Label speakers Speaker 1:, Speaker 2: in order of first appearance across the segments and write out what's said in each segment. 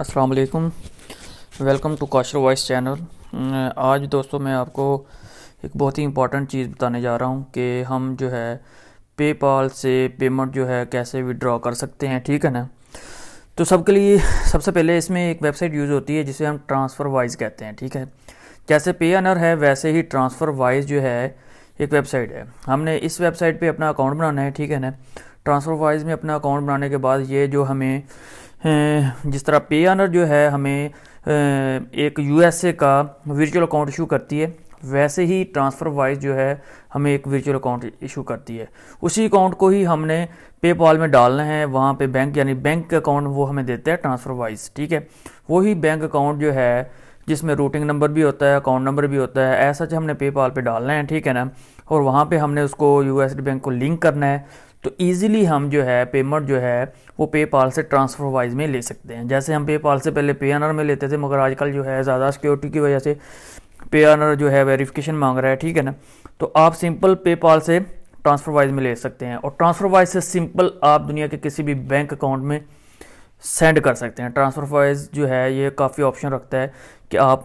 Speaker 1: अस्सलाम वालेकुम welcome to Koshur voice channel आज दोस्तों मैं आपको एक बहुत ही इंपॉर्टेंट चीज़ बताने जा रहा हूँ कि हम जो है पेपाल से पेमेंट जो है कैसे विड्रॉ कर सकते हैं ठीक है ना तो सबके लिए सबसे पहले इसमें एक वेबसाइट यूज़ होती है जिसे हम ट्रांसफ़र वाइज कहते हैं ठीक है जैसे पे अनर है वैसे ही ट्रांसफ़र वाइज जो है एक वेबसाइट है हमने इस वेबसाइट पे अपना अकाउंट बनाना है ठीक है ना ट्रांसफ़र वाइज में अपना अकाउंट बनाने के बाद ये जो हमें जिस तरह पे आनर जो है हमें एक यूएसए का वर्चुअल अकाउंट इशू करती है वैसे ही ट्रांसफ़र वाइज जो है हमें एक वर्चुअल अकाउंट इशू करती है उसी अकाउंट को ही हमने पेपॉल में डालना है वहाँ पे बैंक यानी बैंक अकाउंट वो हमें देता है ट्रांसफ़र वाइज ठीक है वही बैंक अकाउंट जो है जिसमें रूटिंग नंबर भी होता है अकाउंट नंबर भी होता है ऐसा जो हमने पॉल पे डालना है ठीक है ना और वहाँ पे हमने उसको यू बैंक को लिंक करना है तो ईज़िली हम जो है पेमेंट जो है वो पेपाल से ट्रांसफ़र वाइज में ले सकते हैं जैसे हम पेपाल से पहले पे आनर में लेते थे मगर आजकल जो है ज़्यादा सिक्योरिटी की वजह से पे आनर जो है वेरिफिकेशन मांग रहा है ठीक है ना तो आप सिंपल पेपाल से ट्रांसफ़र वाइज में ले सकते हैं और ट्रांसफ़र वाइज से सिंपल आप दुनिया के किसी भी बैंक अकाउंट में सेंड कर सकते हैं ट्रांसफ़र वाइज जो है ये काफ़ी ऑप्शन रखता है कि आप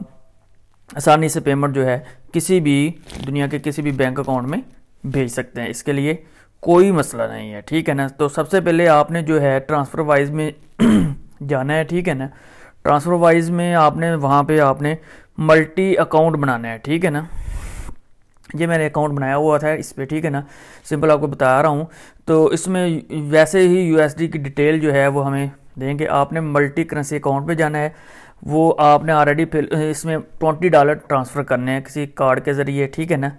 Speaker 1: आसानी से पेमेंट जो है किसी भी दुनिया के किसी भी बैंक अकाउंट में भेज सकते हैं इसके लिए कोई मसला नहीं है ठीक है ना तो सबसे पहले आपने जो है ट्रांसफ़र वाइज में जाना है ठीक है ना ट्रांसफ़र वाइज में आपने वहाँ पे आपने मल्टी अकाउंट बनाना है ठीक है ना ये मैंने अकाउंट बनाया हुआ था इस पर ठीक है ना सिंपल आपको बता रहा हूँ तो इसमें वैसे ही यूएसडी की डिटेल जो है वो हमें देखेंगे आपने मल्टी करेंसी अकाउंट पे जाना है वो आपने ऑलरेडी फिल इसमें ट्वेंटी डॉलर ट्रांसफ़र करने हैं किसी कार्ड के ज़रिए ठीक है ना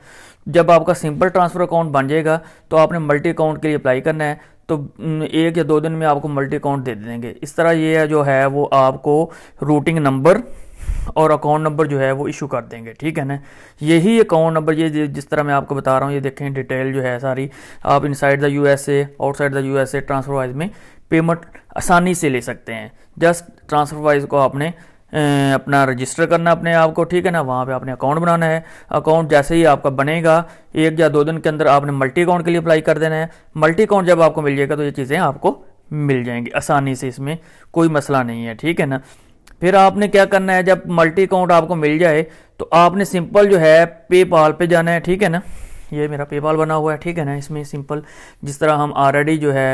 Speaker 1: जब आपका सिंपल ट्रांसफ़र अकाउंट बन जाएगा तो आपने मल्टी अकाउंट के लिए अप्लाई करना है तो एक या दो दिन में आपको मल्टी अकाउंट दे देंगे इस तरह ये जो है वो आपको रूटिंग नंबर और अकाउंट नंबर जो है वो इशू कर देंगे ठीक है ना यही अकाउंट नंबर ये जिस तरह मैं आपको बता रहा हूँ ये देखें डिटेल जो है सारी आप inside the USA outside the USA TransferWise में पेमेंट आसानी से ले सकते हैं जस्ट ट्रांसफर वाइज को आपने अपना रजिस्टर करना अपने आप को ठीक है ना वहाँ पे आपने अकाउंट बनाना है अकाउंट जैसे ही आपका बनेगा एक या दो दिन के अंदर आपने मल्टी अकाउंट के लिए अप्लाई कर देना है मल्टी अकाउंट जब आपको मिल जाएगा तो ये चीज़ें आपको मिल जाएंगी आसानी से इसमें कोई मसला नहीं है ठीक है ना फिर आपने क्या करना है जब मल्टी अकाउंट आपको मिल जाए तो आपने सिंपल जो है पेपाल पे जाना है ठीक है ना ये मेरा पेपाल बना हुआ है ठीक है ना इसमें सिंपल जिस तरह हम ऑलरेडी जो है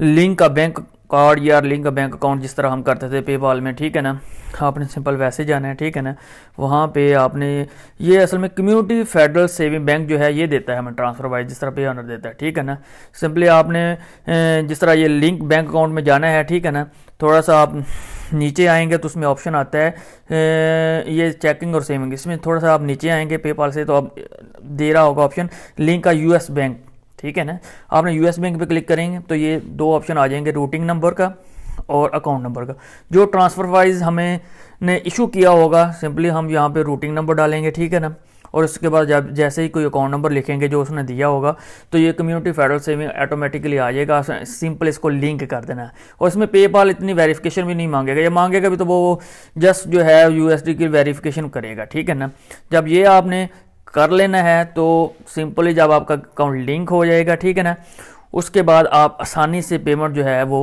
Speaker 1: लिंक का बैंक कार्ड या लिंक बैंक अकाउंट जिस तरह हम करते थे पेपाल में ठीक है ना आपने सिंपल वैसे जाना है ठीक है ना वहाँ पे आपने ये असल में कम्युनिटी फेडरल सेविंग बैंक जो है ये देता है हमें ट्रांसफर वाइज जिस तरह पे ऑनर देता है ठीक है ना सिंपली आपने जिस तरह ये लिंक बैंक अकाउंट में जाना है ठीक है ना थोड़ा सा आप नीचे आएंगे तो उसमें ऑप्शन आता है ये चेकिंग और सेविंग इसमें थोड़ा सा आप नीचे आएंगे पेपाल से तो आप दे रहा होगा ऑप्शन लिंक का यूएस बैंक ठीक है ना आपने यूएस बैंक पे क्लिक करेंगे तो ये दो ऑप्शन आ जाएंगे रूटिंग नंबर का और अकाउंट नंबर का जो ट्रांसफ़र वाइज हमें ने इशू किया होगा सिंपली हम यहाँ पे रूटिंग नंबर डालेंगे ठीक है ना और उसके बाद जब जैसे ही कोई अकाउंट नंबर लिखेंगे जो उसने दिया होगा तो ये कम्युनिटी फेडरल सेविंग ऑटोमेटिकली आ जाएगा सिंपल इसको लिंक कर देना है और इसमें पेपाल इतनी वेरिफिकेशन भी नहीं मांगेगा या मांगेगा भी तो वो जस्ट जो है यूएसडी की वेरिफिकेशन करेगा ठीक है ना जब ये आपने कर लेना है तो सिंपली जब आपका अकाउंट लिंक हो जाएगा ठीक है ना उसके बाद आप आसानी से पेमेंट जो है वो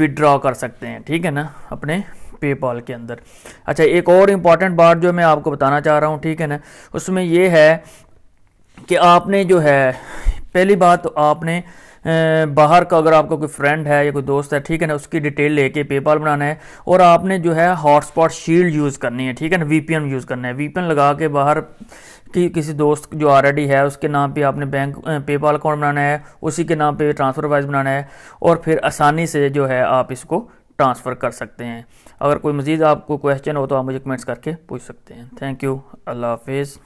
Speaker 1: विड्रॉ कर सकते हैं ठीक है ना अपने पेपॉल के अंदर अच्छा एक और इम्पॉर्टेंट बात जो मैं आपको बताना चाह रहा हूँ ठीक है ना उसमें यह है कि आपने जो है पहली बात तो आपने बाहर का अगर आपका कोई फ्रेंड है या कोई दोस्त है ठीक है ना उसकी डिटेल लेके पेपाल बनाना है और आपने जो है हॉटस्पॉट शील्ड यूज़ करनी है ठीक है ना वीपीएन यूज़ करना है वीपीएन लगा के बाहर कि किसी दोस्त जो ऑलरेडी है उसके नाम पे आपने बैंक पेपाल अकाउंट बनाना है उसी के नाम पे ट्रांसफ़र वाइज बनाना है और फिर आसानी से जो है आप इसको ट्रांसफ़र कर सकते हैं अगर कोई मज़ीद आपको क्वेश्चन हो तो आप मुझे कमेंट्स करके पूछ सकते हैं थैंक यू अल्लाह हाफिज़